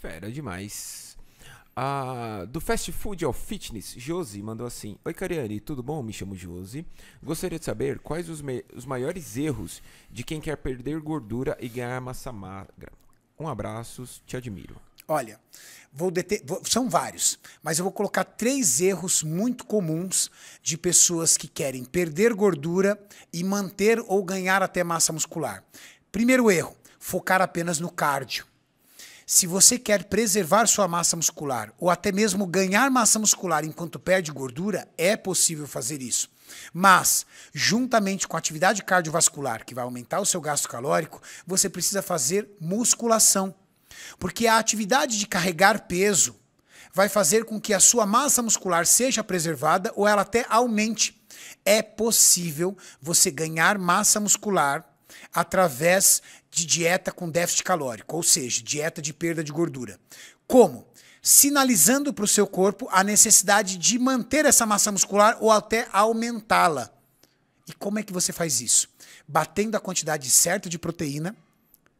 Fera demais. Ah, do fast food ao fitness, Josi mandou assim: Oi, Cariani, tudo bom? Me chamo Josi. Gostaria de saber quais os, os maiores erros de quem quer perder gordura e ganhar massa magra. Um abraço, te admiro. Olha, vou deter, vou, são vários, mas eu vou colocar três erros muito comuns de pessoas que querem perder gordura e manter ou ganhar até massa muscular. Primeiro erro: focar apenas no cardio. Se você quer preservar sua massa muscular ou até mesmo ganhar massa muscular enquanto perde gordura, é possível fazer isso. Mas, juntamente com a atividade cardiovascular, que vai aumentar o seu gasto calórico, você precisa fazer musculação. Porque a atividade de carregar peso vai fazer com que a sua massa muscular seja preservada ou ela até aumente. É possível você ganhar massa muscular através de dieta com déficit calórico, ou seja, dieta de perda de gordura. Como? Sinalizando para o seu corpo a necessidade de manter essa massa muscular ou até aumentá-la. E como é que você faz isso? Batendo a quantidade certa de proteína,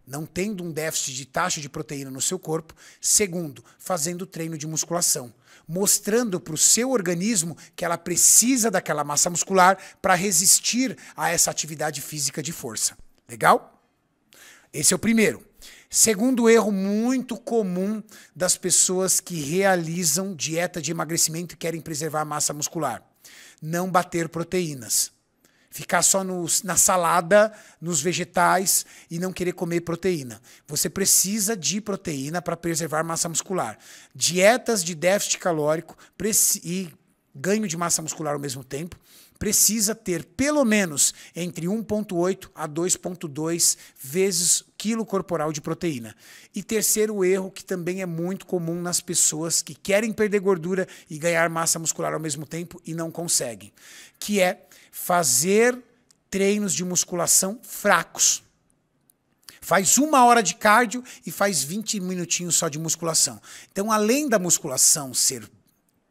não tendo um déficit de taxa de proteína no seu corpo. Segundo, fazendo treino de musculação, mostrando para o seu organismo que ela precisa daquela massa muscular para resistir a essa atividade física de força. Legal? Esse é o primeiro. Segundo erro muito comum das pessoas que realizam dieta de emagrecimento e querem preservar a massa muscular: não bater proteínas. Ficar só nos, na salada, nos vegetais e não querer comer proteína. Você precisa de proteína para preservar massa muscular. Dietas de déficit calórico e ganho de massa muscular ao mesmo tempo precisa ter pelo menos entre 1,8 a 2,2 vezes quilo corporal de proteína. E terceiro erro, que também é muito comum nas pessoas que querem perder gordura e ganhar massa muscular ao mesmo tempo e não conseguem, que é fazer treinos de musculação fracos. Faz uma hora de cardio e faz 20 minutinhos só de musculação. Então, além da musculação ser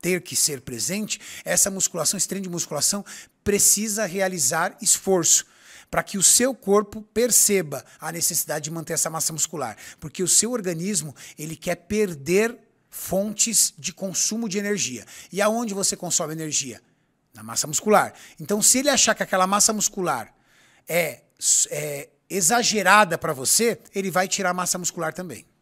ter que ser presente, essa musculação, esse treino de musculação, precisa realizar esforço para que o seu corpo perceba a necessidade de manter essa massa muscular, porque o seu organismo ele quer perder fontes de consumo de energia. E aonde você consome energia? Na massa muscular. Então, se ele achar que aquela massa muscular é, é exagerada para você, ele vai tirar massa muscular também.